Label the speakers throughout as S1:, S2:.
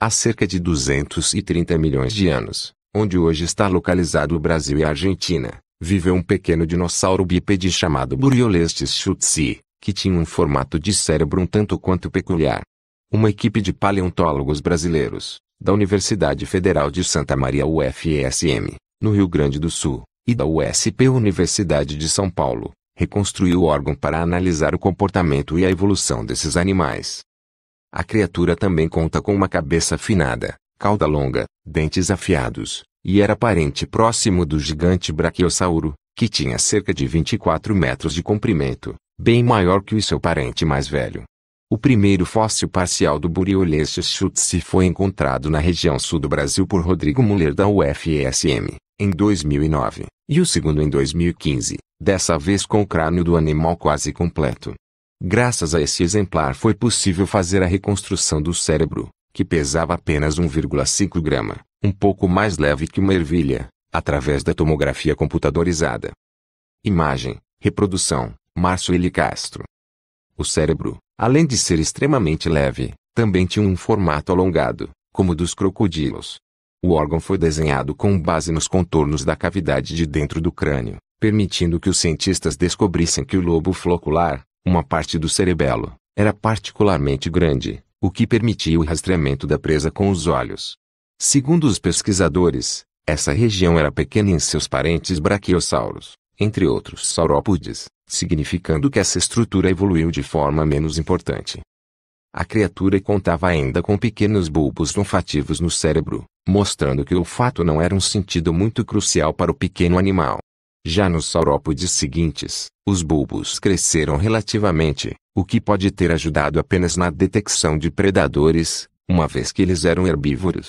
S1: há cerca de 230 milhões de anos, onde hoje está localizado o Brasil e a Argentina, viveu um pequeno dinossauro bípede chamado Buriolestes schutzi, que tinha um formato de cérebro um tanto quanto peculiar. Uma equipe de paleontólogos brasileiros, da Universidade Federal de Santa Maria UFSM, no Rio Grande do Sul, e da USP Universidade de São Paulo, reconstruiu o órgão para analisar o comportamento e a evolução desses animais. A criatura também conta com uma cabeça afinada, cauda longa, dentes afiados, e era parente próximo do gigante Brachiosauro, que tinha cerca de 24 metros de comprimento, bem maior que o seu parente mais velho. O primeiro fóssil parcial do Buriolestes schutzi foi encontrado na região sul do Brasil por Rodrigo Muller da UFSM, em 2009, e o segundo em 2015, dessa vez com o crânio do animal quase completo. Graças a esse exemplar foi possível fazer a reconstrução do cérebro, que pesava apenas 1,5 grama, um pouco mais leve que uma ervilha, através da tomografia computadorizada. Imagem, reprodução, Márcio Eli Castro. O cérebro, além de ser extremamente leve, também tinha um formato alongado, como o dos crocodilos. O órgão foi desenhado com base nos contornos da cavidade de dentro do crânio, permitindo que os cientistas descobrissem que o lobo flocular, uma parte do cerebelo era particularmente grande, o que permitia o rastreamento da presa com os olhos. Segundo os pesquisadores, essa região era pequena em seus parentes braquiosauros, entre outros saurópodes, significando que essa estrutura evoluiu de forma menos importante. A criatura contava ainda com pequenos bulbos olfativos no cérebro, mostrando que o olfato não era um sentido muito crucial para o pequeno animal. Já nos saurópodes seguintes, os bulbos cresceram relativamente, o que pode ter ajudado apenas na detecção de predadores, uma vez que eles eram herbívoros.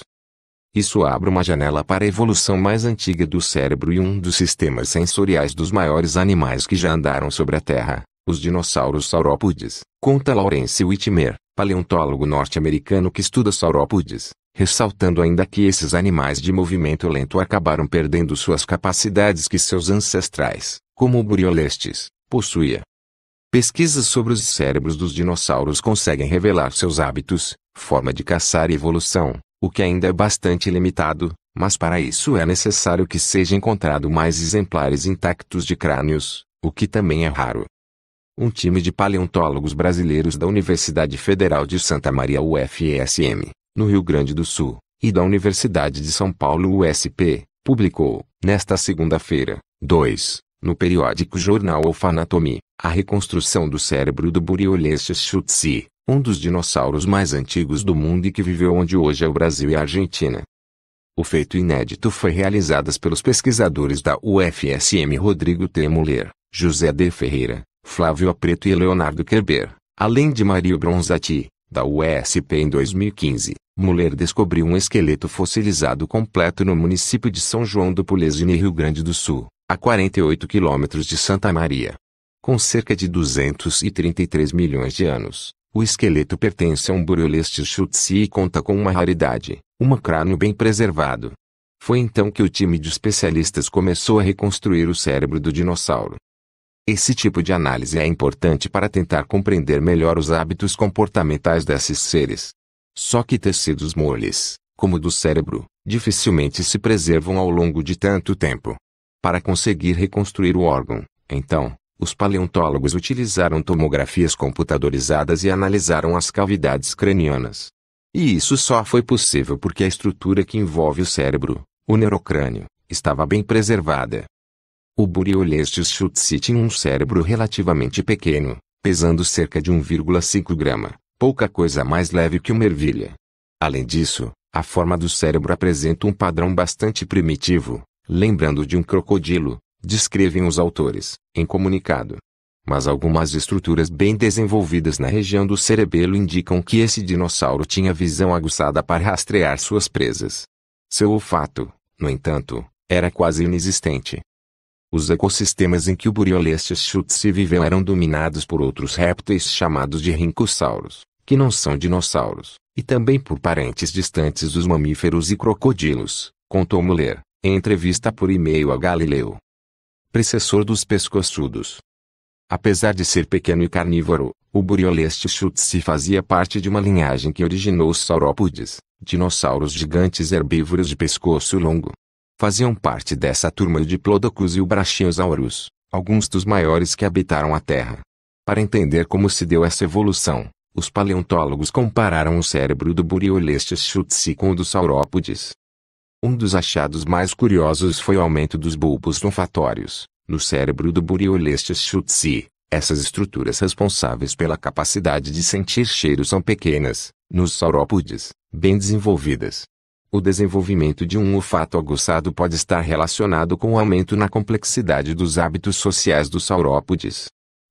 S1: Isso abre uma janela para a evolução mais antiga do cérebro e um dos sistemas sensoriais dos maiores animais que já andaram sobre a Terra, os dinossauros saurópodes, conta Lawrence Whitmer, paleontólogo norte-americano que estuda saurópodes, ressaltando ainda que esses animais de movimento lento acabaram perdendo suas capacidades que seus ancestrais, como o buriolestes, possuía. Pesquisas sobre os cérebros dos dinossauros conseguem revelar seus hábitos, forma de caçar e evolução, o que ainda é bastante limitado, mas para isso é necessário que seja encontrado mais exemplares intactos de crânios, o que também é raro um time de paleontólogos brasileiros da Universidade Federal de Santa Maria UFSM, no Rio Grande do Sul, e da Universidade de São Paulo USP, publicou, nesta segunda-feira, 2, no periódico jornal Ofanatomy, a reconstrução do cérebro do Buriolestes Schutzi, um dos dinossauros mais antigos do mundo e que viveu onde hoje é o Brasil e a Argentina. O feito inédito foi realizado pelos pesquisadores da UFSM Rodrigo T. Muller, José D. Ferreira, Flávio Apreto e Leonardo Kerber, além de Mario Bronzatti, da USP em 2015, Muller descobriu um esqueleto fossilizado completo no município de São João do Polesine, Rio Grande do Sul, a 48 quilômetros de Santa Maria. Com cerca de 233 milhões de anos, o esqueleto pertence a um Buriolestes schutzi e conta com uma raridade, um crânio bem preservado. Foi então que o time de especialistas começou a reconstruir o cérebro do dinossauro. Esse tipo de análise é importante para tentar compreender melhor os hábitos comportamentais desses seres. Só que tecidos moles, como o do cérebro, dificilmente se preservam ao longo de tanto tempo. Para conseguir reconstruir o órgão, então, os paleontólogos utilizaram tomografias computadorizadas e analisaram as cavidades cranianas. E isso só foi possível porque a estrutura que envolve o cérebro, o neurocrânio, estava bem preservada. O Buriolestes schutzi tinha um cérebro relativamente pequeno, pesando cerca de 1,5 grama, pouca coisa mais leve que uma ervilha. Além disso, a forma do cérebro apresenta um padrão bastante primitivo, lembrando de um crocodilo, descrevem os autores, em comunicado. Mas algumas estruturas bem desenvolvidas na região do cerebelo indicam que esse dinossauro tinha visão aguçada para rastrear suas presas. Seu olfato, no entanto, era quase inexistente, os ecossistemas em que o Buriolestes viveu eram dominados por outros répteis chamados de rincossauros, que não são dinossauros, e também por parentes distantes dos mamíferos e crocodilos, contou Muller, em entrevista por e-mail a Galileu. Precessor dos pescoçudos. Apesar de ser pequeno e carnívoro, o Buriolestes fazia parte de uma linhagem que originou os saurópodes, dinossauros gigantes herbívoros de pescoço longo, Faziam parte dessa turma o Diplodocus e o Brachiosaurus, alguns dos maiores que habitaram a Terra. Para entender como se deu essa evolução, os paleontólogos compararam o cérebro do Buriolestes schutzi com o dos saurópodes. Um dos achados mais curiosos foi o aumento dos bulbos olfatórios. No cérebro do Buriolestes schutzi, essas estruturas responsáveis pela capacidade de sentir cheiros são pequenas, nos saurópodes, bem desenvolvidas. O desenvolvimento de um olfato aguçado pode estar relacionado com o aumento na complexidade dos hábitos sociais dos saurópodes.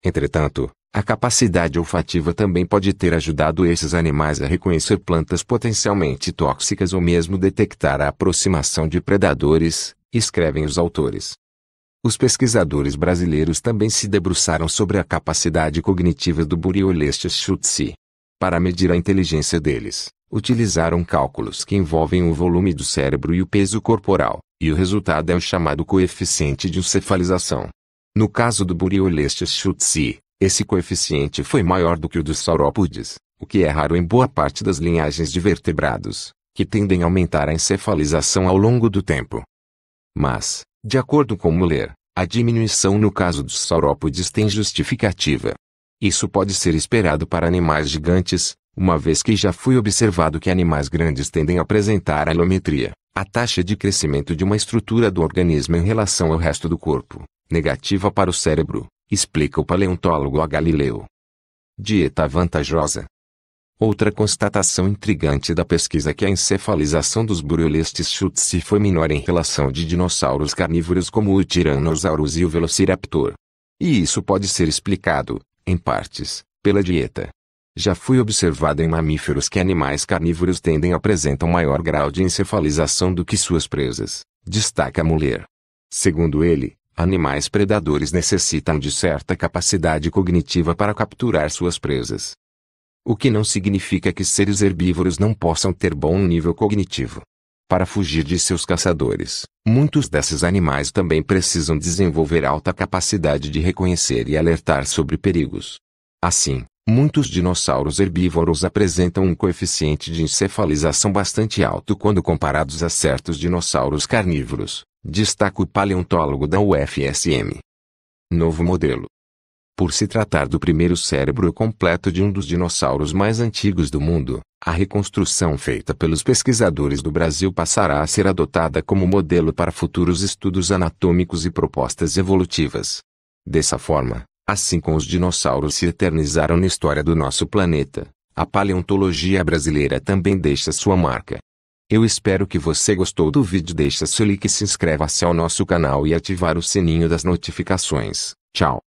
S1: Entretanto, a capacidade olfativa também pode ter ajudado esses animais a reconhecer plantas potencialmente tóxicas ou mesmo detectar a aproximação de predadores, escrevem os autores. Os pesquisadores brasileiros também se debruçaram sobre a capacidade cognitiva do Buriolestes schutzi. Para medir a inteligência deles, utilizaram cálculos que envolvem o volume do cérebro e o peso corporal, e o resultado é o chamado coeficiente de encefalização. No caso do Buriolestes schutzi, esse coeficiente foi maior do que o dos saurópodes, o que é raro em boa parte das linhagens de vertebrados, que tendem a aumentar a encefalização ao longo do tempo. Mas, de acordo com Muller, a diminuição no caso dos saurópodes tem justificativa. Isso pode ser esperado para animais gigantes, uma vez que já foi observado que animais grandes tendem a apresentar aliometria, a taxa de crescimento de uma estrutura do organismo em relação ao resto do corpo, negativa para o cérebro, explica o paleontólogo a Galileu. Dieta vantajosa. Outra constatação intrigante da pesquisa é que a encefalização dos burelestes chutsi foi menor em relação de dinossauros carnívoros como o Tyrannosaurus e o Velociraptor. E isso pode ser explicado, em partes, pela dieta, já foi observado em mamíferos que animais carnívoros tendem a apresentar maior grau de encefalização do que suas presas, destaca a mulher. Segundo ele, animais predadores necessitam de certa capacidade cognitiva para capturar suas presas. O que não significa que seres herbívoros não possam ter bom nível cognitivo. Para fugir de seus caçadores, muitos desses animais também precisam desenvolver alta capacidade de reconhecer e alertar sobre perigos. Assim, Muitos dinossauros herbívoros apresentam um coeficiente de encefalização bastante alto quando comparados a certos dinossauros carnívoros, destaca o paleontólogo da UFSM. Novo modelo. Por se tratar do primeiro cérebro completo de um dos dinossauros mais antigos do mundo, a reconstrução feita pelos pesquisadores do Brasil passará a ser adotada como modelo para futuros estudos anatômicos e propostas evolutivas. Dessa forma, Assim como os dinossauros se eternizaram na história do nosso planeta, a paleontologia brasileira também deixa sua marca. Eu espero que você gostou do vídeo. Deixa seu like, se inscreva-se ao nosso canal e ativar o sininho das notificações. Tchau.